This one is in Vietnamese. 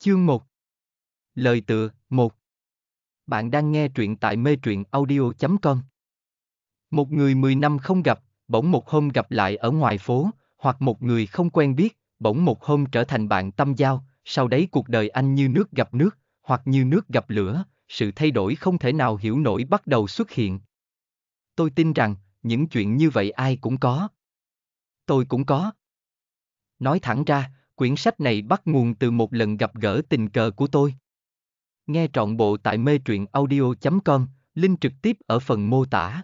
Chương 1 Lời tựa 1 Bạn đang nghe truyện tại mê truyện audio.com Một người 10 năm không gặp, bỗng một hôm gặp lại ở ngoài phố, hoặc một người không quen biết, bỗng một hôm trở thành bạn tâm giao, sau đấy cuộc đời anh như nước gặp nước, hoặc như nước gặp lửa, sự thay đổi không thể nào hiểu nổi bắt đầu xuất hiện. Tôi tin rằng, những chuyện như vậy ai cũng có. Tôi cũng có. Nói thẳng ra, Quyển sách này bắt nguồn từ một lần gặp gỡ tình cờ của tôi. Nghe trọn bộ tại mê truyện audio.com, link trực tiếp ở phần mô tả.